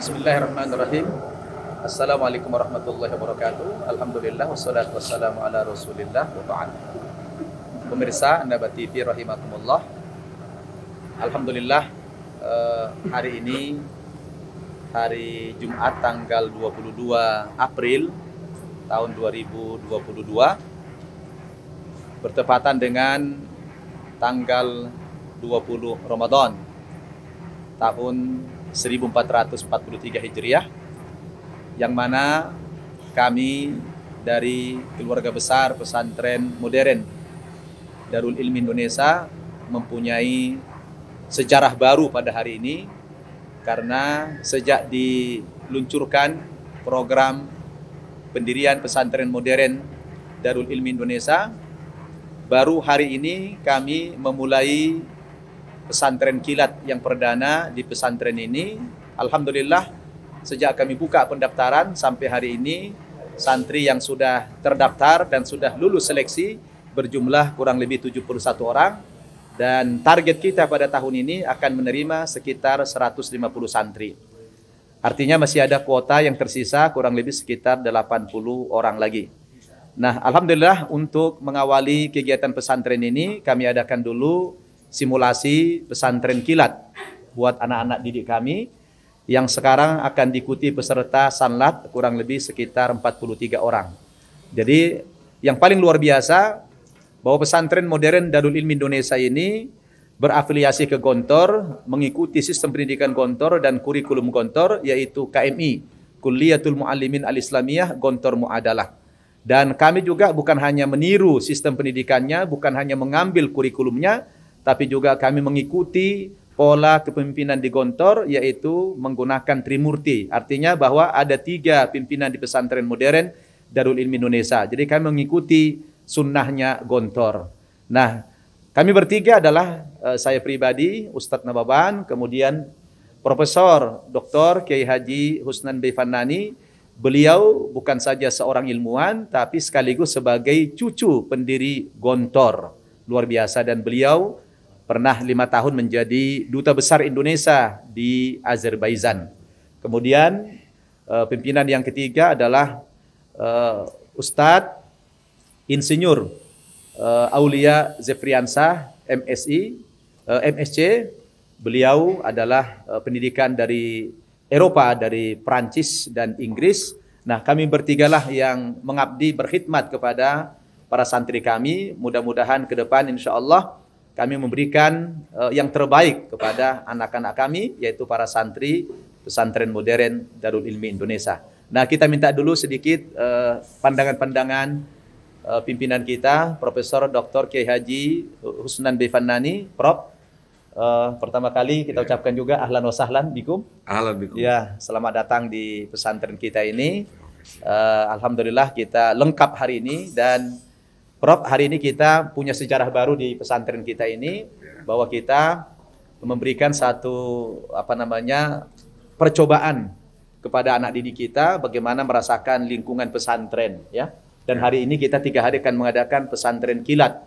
Bismillahirrahmanirrahim Assalamualaikum warahmatullahi wabarakatuh Alhamdulillah wassalatu wassalamu ala rasulillah wa ba'ala Pemirsa Anda TV rahimakumullah Alhamdulillah eh, hari ini hari Jumat tanggal 22 April tahun 2022 bertepatan dengan tanggal 20 Ramadan tahun 1443 Hijriah yang mana kami dari keluarga besar pesantren modern Darul Ilmi Indonesia mempunyai sejarah baru pada hari ini karena sejak diluncurkan program pendirian pesantren modern Darul Ilmi Indonesia Baru hari ini kami memulai pesantren kilat yang perdana di pesantren ini. Alhamdulillah sejak kami buka pendaftaran sampai hari ini santri yang sudah terdaftar dan sudah lulus seleksi berjumlah kurang lebih 71 orang dan target kita pada tahun ini akan menerima sekitar 150 santri. Artinya masih ada kuota yang tersisa kurang lebih sekitar 80 orang lagi. Nah, alhamdulillah untuk mengawali kegiatan pesantren ini kami adakan dulu simulasi pesantren kilat buat anak-anak didik kami yang sekarang akan diikuti peserta sanlat kurang lebih sekitar 43 orang. Jadi yang paling luar biasa bahwa pesantren modern Darul Ilmi Indonesia ini berafiliasi ke Gontor, mengikuti sistem pendidikan Gontor dan kurikulum Gontor yaitu KMI, Kuliatul Muallimin Al-Islamiyah Gontor Muadalah. Dan kami juga bukan hanya meniru sistem pendidikannya, bukan hanya mengambil kurikulumnya, tapi juga kami mengikuti pola kepemimpinan di Gontor yaitu menggunakan Trimurti. Artinya bahwa ada tiga pimpinan di pesantren modern Darul Ilmi Indonesia. Jadi kami mengikuti sunnahnya Gontor. Nah, kami bertiga adalah eh, saya pribadi, Ustadz Nababan, kemudian Profesor Dr. Kiai Haji Husnan Bevanani. Beliau bukan saja seorang ilmuwan, tapi sekaligus sebagai cucu pendiri Gontor. Luar biasa dan beliau pernah lima tahun menjadi duta besar Indonesia di Azerbaijan. Kemudian eh, pimpinan yang ketiga adalah eh, Ustadz Insinyur eh, Aulia Zefriansah, MSI, MSC. Beliau adalah pendidikan dari Eropa, dari Prancis dan Inggris. Nah, kami bertigalah yang mengabdi berkhidmat kepada para santri kami. Mudah-mudahan ke depan insya Allah kami memberikan uh, yang terbaik kepada anak-anak kami, yaitu para santri pesantren modern Darul Ilmi Indonesia. Nah, kita minta dulu sedikit pandangan-pandangan uh, uh, pimpinan kita, Profesor Dr. Kiai Haji Husnan Bifanani, Prof. Uh, pertama kali kita yeah. ucapkan juga ahlan wa sahlan bikum. Ahlan bikum. Ya, selamat datang di pesantren kita ini. Uh, Alhamdulillah kita lengkap hari ini dan Prof hari ini kita punya sejarah baru di pesantren kita ini bahwa kita memberikan satu apa namanya percobaan kepada anak didik kita bagaimana merasakan lingkungan pesantren ya. Dan hari ini kita tiga hari akan mengadakan pesantren kilat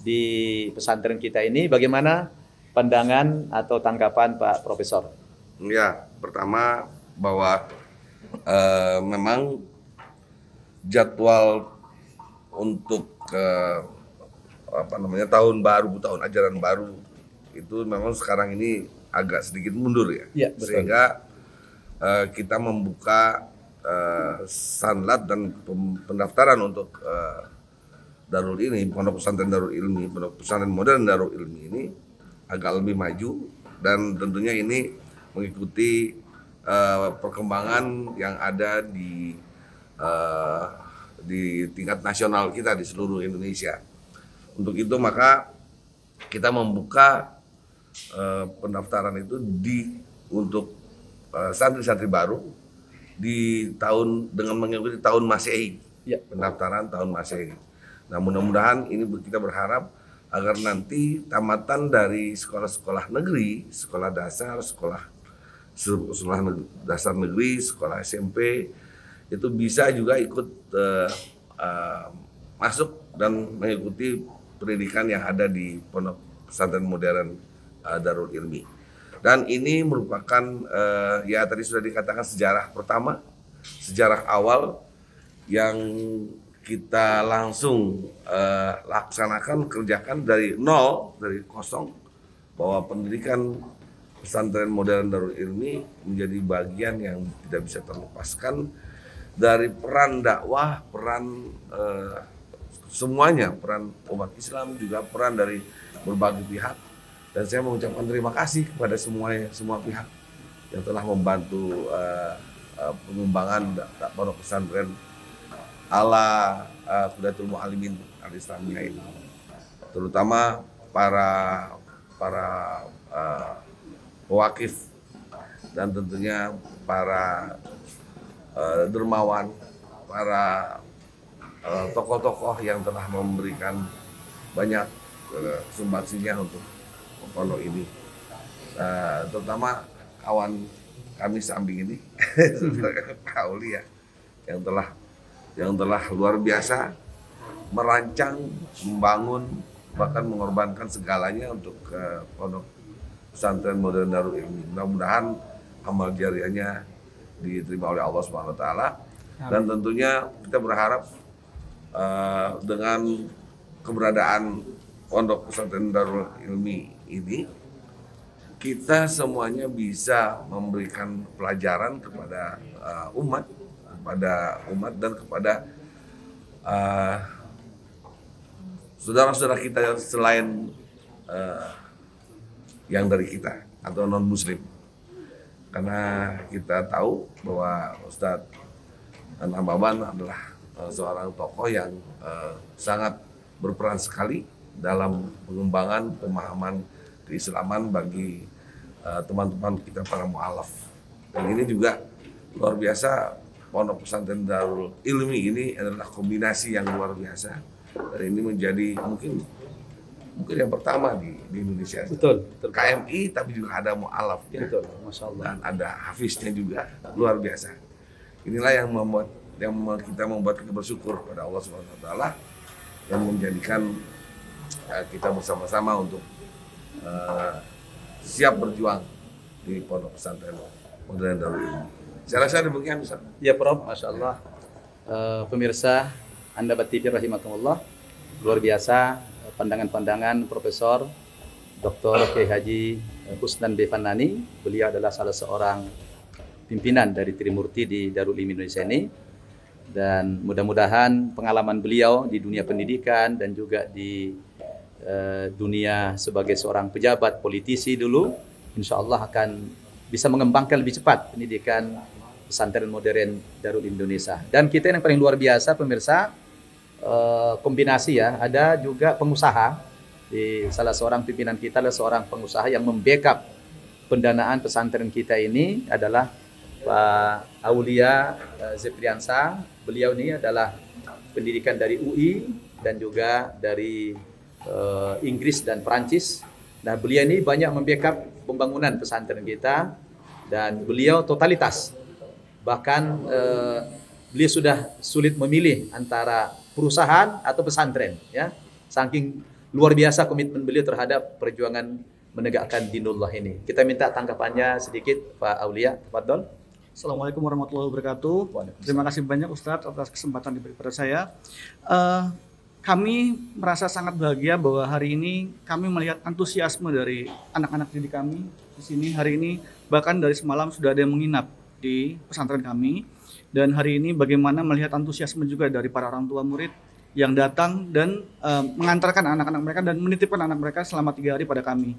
di pesantren kita ini bagaimana pandangan atau tanggapan Pak Profesor? Ya, pertama bahwa uh, memang jadwal untuk uh, apa namanya tahun baru tahun ajaran baru itu memang sekarang ini agak sedikit mundur ya, ya sehingga uh, kita membuka uh, eh, sanlat dan pendaftaran untuk uh, Darul ini, Pondok Pesantren Darul Ilmi, Pondok Pesantren Modern Darul Ilmi ini agak lebih maju dan tentunya ini mengikuti uh, perkembangan yang ada di uh, di tingkat nasional kita di seluruh Indonesia. Untuk itu maka kita membuka uh, pendaftaran itu di untuk santri santri-santri baru di tahun dengan mengikuti tahun Masehi. Ya. Pendaftaran tahun Masehi. Nah, mudah-mudahan ini kita berharap agar nanti tamatan dari sekolah-sekolah negeri, sekolah dasar, sekolah sekolah negeri, dasar negeri, sekolah SMP itu bisa juga ikut uh, uh, masuk dan mengikuti pendidikan yang ada di pondok pesantren modern uh, Darul Ilmi. Dan ini merupakan uh, ya tadi sudah dikatakan sejarah pertama, sejarah awal yang kita langsung uh, laksanakan kerjakan dari nol dari kosong bahwa pendidikan pesantren modern Darul Ilmi menjadi bagian yang tidak bisa terlepaskan dari peran dakwah, peran uh, semuanya, peran umat Islam juga peran dari berbagai pihak dan saya mengucapkan terima kasih kepada semua semua pihak yang telah membantu uh, pengembangan pondok pesantren ala uh, eh, Kudatul Mu'alimin al-Islamiyah ini. Terutama para para uh, wakif dan tentunya para uh, dermawan, para tokoh tokoh-tokoh yang telah memberikan banyak uh, sumbangsinya untuk pondok ini. Uh, terutama kawan kami samping ini, Pak ya yang telah yang telah luar biasa merancang, membangun, bahkan mengorbankan segalanya untuk eh, pondok pesantren modern Darul Ilmi. Mudah-mudahan amal jariahnya diterima oleh Allah Subhanahu wa Dan tentunya kita berharap uh, dengan keberadaan pondok pesantren Darul Ilmi ini kita semuanya bisa memberikan pelajaran kepada uh, umat kepada umat dan kepada saudara eh, saudara-saudara kita yang selain uh, yang dari kita atau non muslim karena kita tahu bahwa Ustadz Anam Baban adalah uh, seorang tokoh yang uh, sangat berperan sekali dalam pengembangan pemahaman keislaman bagi teman-teman uh, teman -teman kita para mualaf. Dan ini juga luar biasa Pondok Pesantren Darul Ilmi ini adalah kombinasi yang luar biasa dan ini menjadi mungkin mungkin yang pertama di, di Indonesia. Betul, betul. KMI tapi juga ada mualaf ya. Betul, Masya Allah. Dan ada hafiznya juga luar biasa. Inilah yang membuat yang kita membuat kita bersyukur pada Allah Subhanahu wa taala yang menjadikan uh, kita bersama-sama untuk uh, siap berjuang di pondok pesantren modern Darul Ilmi. Saya rasa demikian Ustaz. Ya Prof, Masya Allah. Uh, eh, pemirsa, Anda bertibir rahimakumullah. Luar biasa eh, pandangan-pandangan Profesor Dr. K. Haji eh, Husnan Bevanani. Beliau adalah salah seorang pimpinan dari Trimurti di Darul Ilmi Indonesia ini. Dan mudah-mudahan pengalaman beliau di dunia pendidikan dan juga di uh, dunia sebagai seorang pejabat politisi dulu, insya Allah akan bisa mengembangkan lebih cepat pendidikan pesantren modern Darul Indonesia. Dan kita yang paling luar biasa pemirsa eh, kombinasi ya, ada juga pengusaha di salah seorang pimpinan kita adalah seorang pengusaha yang membackup pendanaan pesantren kita ini adalah Pak Aulia eh, Zepriansa. Beliau ini adalah pendidikan dari UI dan juga dari eh, Inggris dan Perancis. Nah, beliau ini banyak membackup pembangunan pesantren kita dan beliau totalitas. Bahkan eh, beliau sudah sulit memilih antara perusahaan atau pesantren ya. Saking luar biasa komitmen beliau terhadap perjuangan menegakkan dinullah ini. Kita minta tanggapannya sedikit Pak Aulia, tafadhol. Assalamualaikum warahmatullahi wabarakatuh. Terima kasih banyak Ustadz atas kesempatan diberi pada saya. Uh, kami merasa sangat bahagia bahwa hari ini kami melihat antusiasme dari anak-anak didik kami di sini hari ini bahkan dari semalam sudah ada yang menginap di pesantren kami dan hari ini bagaimana melihat antusiasme juga dari para orang tua murid yang datang dan uh, mengantarkan anak-anak mereka dan menitipkan anak mereka selama tiga hari pada kami.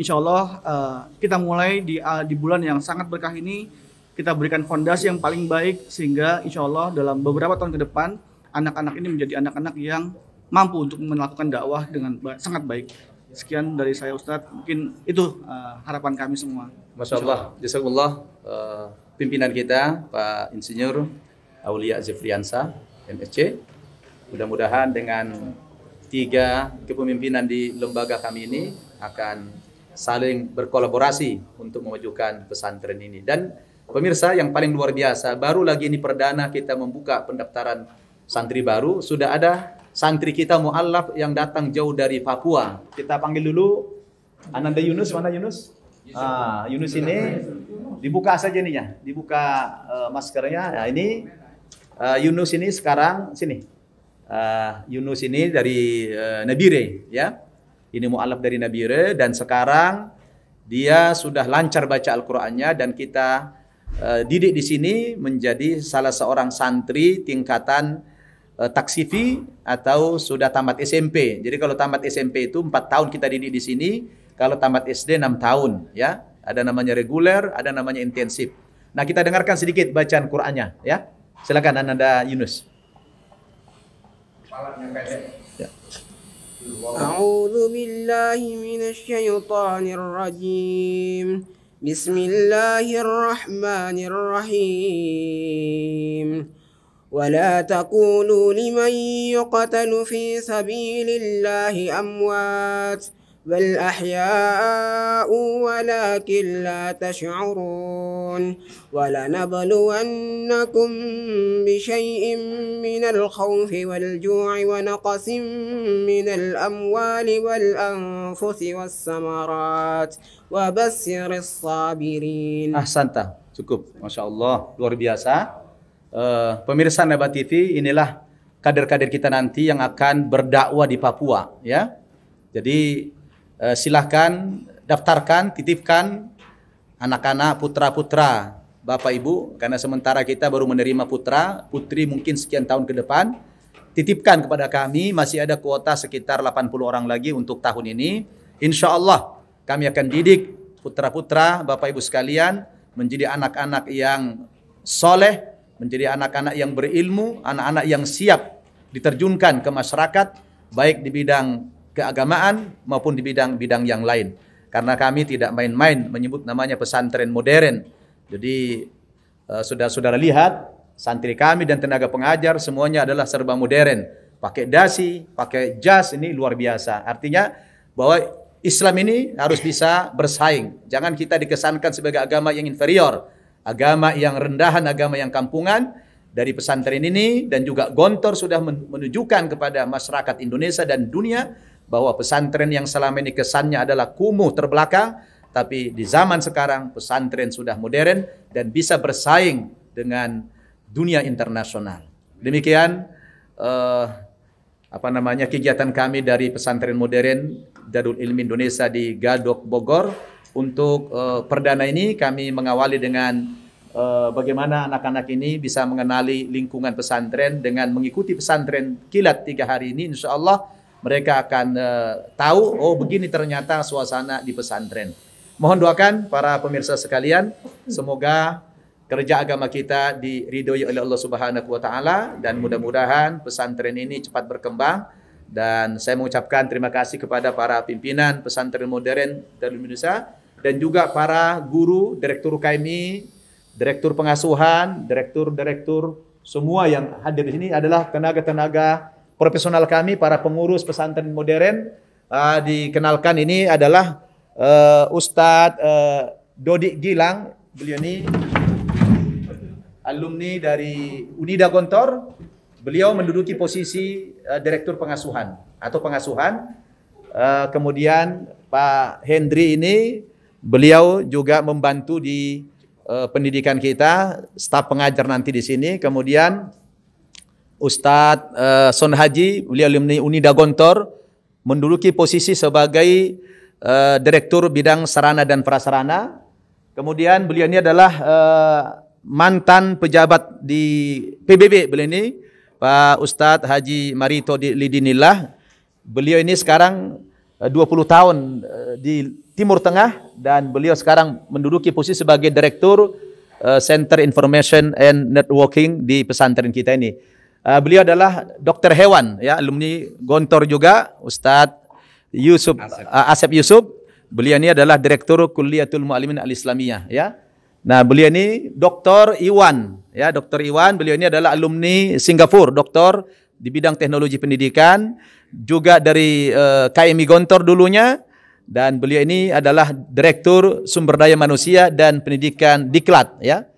Insya Allah uh, eh, kita mulai di, uh, di bulan yang sangat berkah ini kita berikan fondasi yang paling baik sehingga insya Allah dalam beberapa tahun ke depan anak-anak ini menjadi anak-anak yang mampu untuk melakukan dakwah dengan ba sangat baik. Sekian dari saya Ustadz, mungkin itu uh, harapan kami semua. Masya Allah, Jazakallah uh, eh, pimpinan kita Pak Insinyur Aulia Zefriansa, MSC. Mudah-mudahan dengan tiga kepemimpinan di lembaga kami ini akan saling berkolaborasi untuk memajukan pesantren ini. Dan pemirsa yang paling luar biasa, baru lagi ini perdana kita membuka pendaftaran santri baru, sudah ada santri kita mualaf yang datang jauh dari Papua. Kita panggil dulu Ananda Yunus, mana Yunus? Ah, Yunus ini dibuka saja nih ya, dibuka uh, maskernya. Nah, ini uh, Yunus ini sekarang sini. Uh, Yunus ini dari uh, Nabire ya. Ini mu'alaf dari Nabire dan sekarang dia sudah lancar baca Al-Qur'annya dan kita uh, didik di sini menjadi salah seorang santri tingkatan uh, eh, taksifi atau sudah tamat SMP. Jadi kalau tamat SMP itu 4 tahun kita didik di sini, kalau tamat SD 6 tahun ya. Ada namanya reguler, ada namanya intensif. Nah, kita dengarkan sedikit bacaan Qur'annya ya. Silakan Ananda Yunus. Ya. أعوذ بالله من الشيطان الرجيم بسم الله الرحمن الرحيم ولا تقولوا لمن يقتل في سبيل الله أموات بل أحياء ولكن لا تشعرون ولنبلونكم بشيء من الخوف والجوع ونقص من الأموال والأنفس والثمرات وبشر الصابرين أحسنت ما شاء الله luar biasa uh, pemirsa Nabat TV, inilah kader-kader kita nanti yang akan berdakwah di Papua, ya. Jadi uh, silahkan daftarkan, titipkan anak-anak putra-putra Bapak Ibu, karena sementara kita baru menerima putra, putri mungkin sekian tahun ke depan. Titipkan kepada kami, masih ada kuota sekitar 80 orang lagi untuk tahun ini. Insya Allah kami akan didik putra-putra Bapak Ibu sekalian menjadi anak-anak yang soleh, menjadi anak-anak yang berilmu, anak-anak yang siap diterjunkan ke masyarakat baik di bidang keagamaan maupun di bidang-bidang yang lain. Karena kami tidak main-main menyebut namanya pesantren modern. Jadi sudah eh, saudara lihat santri kami dan tenaga pengajar semuanya adalah serba modern. Pakai dasi, pakai jas ini luar biasa. Artinya bahwa Islam ini harus bisa bersaing. Jangan kita dikesankan sebagai agama yang inferior agama yang rendahan, agama yang kampungan dari pesantren ini dan juga Gontor sudah menunjukkan kepada masyarakat Indonesia dan dunia bahwa pesantren yang selama ini kesannya adalah kumuh terbelakang tapi di zaman sekarang pesantren sudah modern dan bisa bersaing dengan dunia internasional. Demikian uh, apa namanya kegiatan kami dari pesantren modern Darul Ilmi Indonesia di Gadok Bogor. Untuk uh, perdana ini kami mengawali dengan uh, bagaimana anak-anak ini bisa mengenali lingkungan pesantren dengan mengikuti pesantren kilat tiga hari ini insya Allah mereka akan uh, tahu oh begini ternyata suasana di pesantren. Mohon doakan para pemirsa sekalian semoga kerja agama kita diridhoi oleh Allah Subhanahu wa taala dan mudah-mudahan pesantren ini cepat berkembang dan saya mengucapkan terima kasih kepada para pimpinan pesantren modern dari Indonesia dan juga para guru, direktur KMI, direktur pengasuhan, direktur-direktur semua yang hadir di sini adalah tenaga-tenaga profesional kami, para pengurus pesantren modern. Uh, dikenalkan ini adalah uh, Ustadz uh, eh, Dodik Gilang, beliau ini alumni dari Unida Gontor. Beliau menduduki posisi uh, direktur pengasuhan atau pengasuhan. Uh, kemudian Pak Hendri ini Beliau juga membantu di uh, pendidikan kita, staf pengajar nanti di sini. Kemudian Ustadz uh, Son Haji, beliau alumni Unida Gontor, menduduki posisi sebagai uh, Direktur Bidang Sarana dan Prasarana. Kemudian beliau ini adalah uh, mantan pejabat di PBB beliau ini, Pak Ustadz Haji Marito Lidinillah. Beliau ini sekarang 20 eh, tahun eh, di Timur Tengah dan beliau sekarang menduduki posisi sebagai direktur eh, Center Information and Networking di pesantren kita ini. Beliau adalah dokter hewan ya, alumni Gontor juga, Ustadz Yusuf Asep, Asep Yusuf. Beliau ini adalah direktur Kuliatul Mu'alimin Al-Islamiyah ya. Nah, beliau ini Dr. Iwan ya, Dr. Iwan beliau ini adalah alumni Singapura, doktor di bidang teknologi pendidikan juga dari eh, KMI Gontor dulunya dan beliau ini adalah direktur sumber daya manusia dan pendidikan Diklat ya.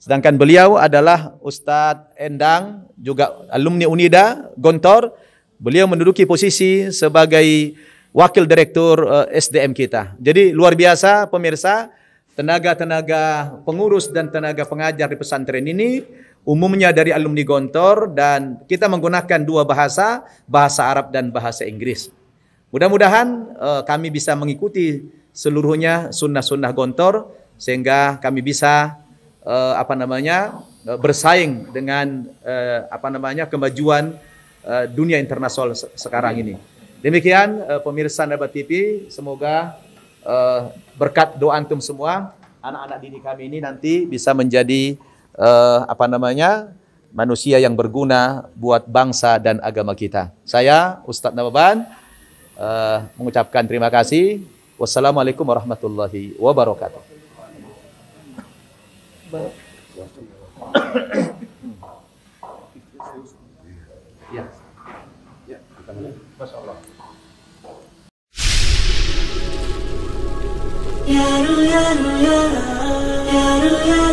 Sedangkan beliau adalah Ustadz Endang juga alumni Unida Gontor. Beliau menduduki posisi sebagai wakil direktur eh, SDM kita. Jadi luar biasa pemirsa tenaga-tenaga pengurus dan tenaga pengajar di pesantren ini umumnya dari alumni Gontor dan kita menggunakan dua bahasa, bahasa Arab dan bahasa Inggris. Mudah-mudahan uh, kami bisa mengikuti seluruhnya sunnah-sunnah Gontor sehingga kami bisa uh, apa namanya eh, bersaing dengan uh, apa namanya kemajuan uh, dunia internasional sekarang ini. Demikian uh, pemirsa Nabat TV, semoga uh, berkat doa antum semua anak-anak didik kami ini nanti bisa menjadi uh, apa namanya manusia yang berguna buat bangsa dan agama kita. Saya Ustadz Nababan uh, eh, mengucapkan terima kasih. Wassalamualaikum warahmatullahi wabarakatuh. Ya. Ya, ya, ya, Ya, ya, ya, ya, ya, ya.